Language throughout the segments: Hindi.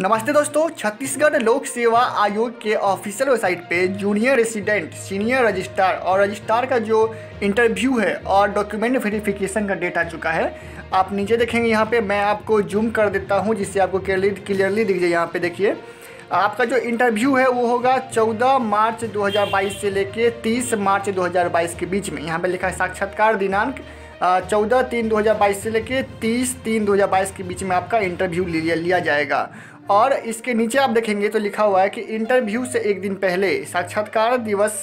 नमस्ते दोस्तों छत्तीसगढ़ लोक सेवा आयोग के ऑफिशियल वेबसाइट पे जूनियर रेसिडेंट सीनियर रजिस्ट्रार और रजिस्ट्रार का जो इंटरव्यू है और डॉक्यूमेंट वेरिफिकेशन का डेट आ चुका है आप नीचे देखेंगे यहाँ पे मैं आपको जूम कर देता हूँ जिससे आपको क्लियरली दिख जाए यहाँ पे देखिए आपका जो इंटरव्यू है वो होगा चौदह मार्च दो से लेके तीस मार्च दो के बीच में यहाँ पर लिखा है साक्षात्कार दिनांक चौदह तीन दो से लेके तीस तीन दो के बीच में आपका इंटरव्यू लिया लिया जाएगा और इसके नीचे आप देखेंगे तो लिखा हुआ है कि इंटरव्यू से एक दिन पहले साक्षात्कार दिवस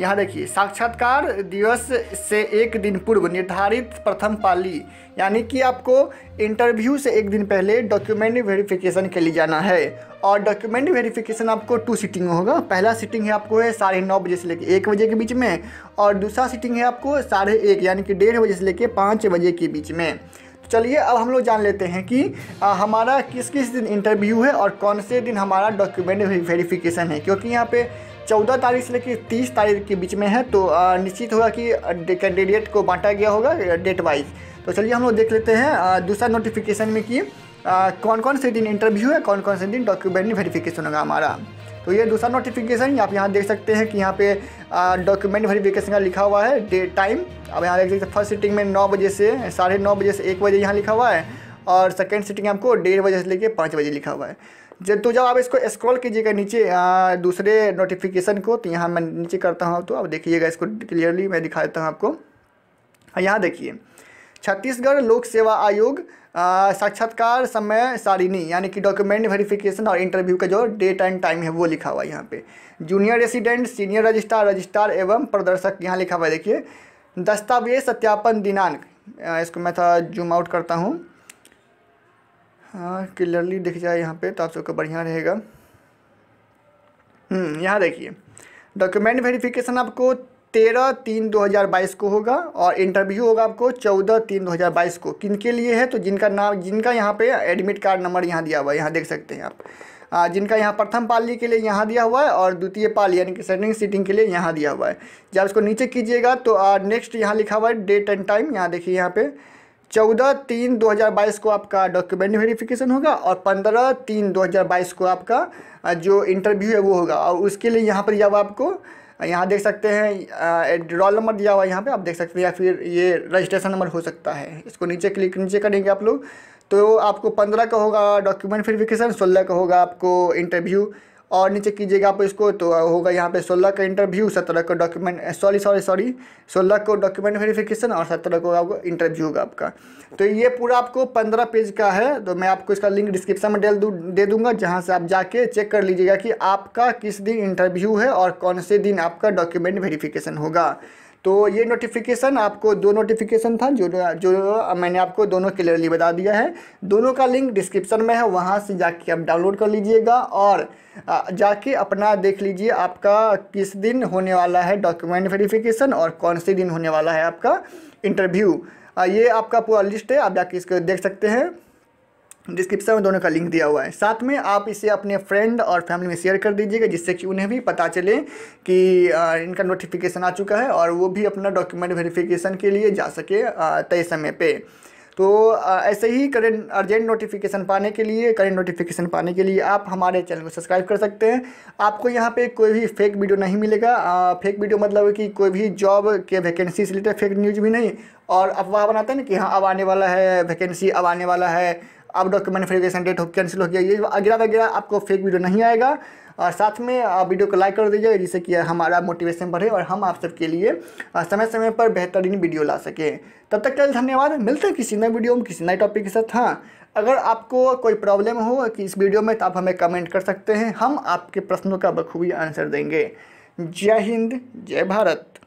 यहाँ देखिए साक्षात्कार दिवस से एक दिन पूर्व निर्धारित प्रथम पाली यानी कि आपको इंटरव्यू से एक दिन पहले डॉक्यूमेंट वेरिफिकेशन के लिए जाना है और डॉक्यूमेंट वेरिफिकेशन आपको टू सीटिंग होगा पहला सीटिंग है आपको है साढ़े नौ बजे से लेकर एक बजे के बीच में और दूसरा सीटिंग है आपको साढ़े एक यानी कि डेढ़ बजे से लेकर पाँच बजे के बीच में चलिए अब हम लोग जान लेते हैं कि आ, हमारा किस किस दिन इंटरव्यू है और कौन से दिन हमारा डॉक्यूमेंट वेरिफिकेशन है क्योंकि यहाँ पे चौदह तारीख से लेकर तीस तारीख के बीच में है तो निश्चित होगा कि कैंडिडेट को बांटा गया होगा डेट वाइज तो चलिए हम लोग देख लेते हैं दूसरा नोटिफिकेशन में कि कौन कौन से दिन इंटरव्यू है कौन कौन से दिन डॉक्यूमेंट वेरीफिकेशन होगा हमारा तो ये दूसरा नोटिफिकेशन आप यहाँ देख सकते हैं कि यहाँ पे डॉक्यूमेंट वेरिफिकेशन का लिखा हुआ है डे टाइम अब यहाँ देख सकते हैं फर्स्ट सिटिंग में नौ बजे से साढ़े नौ बजे से एक बजे यहाँ लिखा हुआ है और सेकेंड सिटिंग आपको डेढ़ बजे से लेकर पाँच बजे लिखा हुआ है जब तो जब आप इसको स्क्रॉल कीजिएगा नीचे आ, दूसरे नोटिफिकेशन को तो यहाँ मैं नीचे करता हूँ तो आप देखिएगा इसको क्लियरली मैं दिखा देता हूँ आपको यहाँ देखिए छत्तीसगढ़ लोक सेवा आयोग साक्षात्कार समय सारिणी यानी कि डॉक्यूमेंट वेरिफिकेशन और इंटरव्यू का जो डेट एंड टाइम है वो लिखा हुआ है यहाँ पे junior resident senior registrar registrar एवं प्रदर्शक यहाँ लिखा हुआ है देखिए दस्तावेज सत्यापन दिनांक इसको मैं थोड़ा जूम आउट करता हूँ हाँ क्लियरली दिख जाए यहाँ पे तो आप सबको बढ़िया रहेगा हम्म, यहाँ देखिए डॉक्यूमेंट वेरिफिकेशन आपको तेरह तीन दो हज़ार बाईस को होगा और इंटरव्यू होगा आपको चौदह तीन दो हज़ार बाईस को किन के लिए है तो जिनका नाम जिनका यहाँ पे एडमिट कार्ड नंबर यहाँ दिया हुआ है यहाँ देख सकते हैं आप आ, जिनका यहाँ प्रथम पाली के लिए यहाँ दिया हुआ है और द्वितीय पाली यानी कि सेंडिंग सीटिंग के लिए यहाँ दिया हुआ है जब इसको नीचे कीजिएगा तो आ, नेक्स्ट यहाँ लिखा हुआ है डेट एंड टाइम यहाँ देखिए यहाँ पर चौदह तीन दो हज़ार बाईस को आपका डॉक्यूमेंट वेरिफिकेशन होगा और पंद्रह तीन दो हज़ार बाईस को आपका जो इंटरव्यू है वो होगा और उसके लिए यहाँ पर जब आपको यहाँ देख सकते हैं रोल नंबर दिया हुआ है यहाँ पे आप देख सकते हैं या फिर ये रजिस्ट्रेशन नंबर हो सकता है इसको नीचे क्लिक नीचे करेंगे आप लोग तो आपको पंद्रह का होगा डॉक्यूमेंट वेरिफिकेशन सोलह का होगा आपको इंटरव्यू और नीचे कीजिएगा आप इसको तो होगा यहाँ पे सोलह का इंटरव्यू सत्रह का डॉक्यूमेंट सॉरी सॉरी सॉरी सोलह को डॉक्यूमेंट वेरिफिकेशन और सत्रह को आपको इंटरव्यू होगा आपका तो ये पूरा आपको पंद्रह पेज का है तो मैं आपको इसका लिंक डिस्क्रिप्शन में डेल दू दे दूँगा जहाँ से आप जाके चेक कर लीजिएगा कि आपका किस दिन इंटरव्यू है और कौन से दिन आपका डॉक्यूमेंट वेरीफिकेशन होगा तो ये नोटिफिकेशन आपको दो नोटिफिकेशन था जो जो मैंने आपको दोनों क्लियरली बता दिया है दोनों का लिंक डिस्क्रिप्शन में है वहाँ से जाके आप डाउनलोड कर लीजिएगा और जाके अपना देख लीजिए आपका किस दिन होने वाला है डॉक्यूमेंट वेरिफिकेशन और कौन से दिन होने वाला है आपका इंटरव्यू ये आपका पूरा लिस्ट है आप जाके इसको देख सकते हैं डिस्क्रिप्शन में दोनों का लिंक दिया हुआ है साथ में आप इसे अपने फ्रेंड और फैमिली में शेयर कर दीजिएगा जिससे कि उन्हें भी पता चले कि इनका नोटिफिकेशन आ चुका है और वो भी अपना डॉक्यूमेंट वेरिफिकेशन के लिए जा सके तय समय पे तो ऐसे ही करेंट अर्जेंट नोटिफिकेशन पाने के लिए करेंट नोटिफिकेशन पाने के लिए आप हमारे चैनल को सब्सक्राइब कर सकते हैं आपको यहाँ पे कोई भी फेक वीडियो नहीं मिलेगा आ, फेक वीडियो मतलब कि कोई भी जॉब के वैकेंसी से रिलेटेड फेक न्यूज़ भी नहीं और अफवाह बनाते हैं ना कि हाँ अब आने वाला है वैकेंसी अब आने वाला है आप डॉक्यूमेंट वेरीफिकेशन डेट हो कैंसिल हो गया ये अगला वगैरह आपको फेक वीडियो नहीं आएगा और साथ में वीडियो को लाइक कर दीजिए जिससे कि हमारा मोटिवेशन बढ़े और हम आप सबके लिए समय समय पर बेहतरीन वीडियो ला सकें तब तक के लिए धन्यवाद मिलते हैं किसी नए वीडियो में किसी नए टॉपिक के साथ हाँ अगर आपको कोई प्रॉब्लम हो कि इस वीडियो में तो आप हमें कमेंट कर सकते हैं हम आपके प्रश्नों का बखूबी आंसर देंगे जय हिंद जय भारत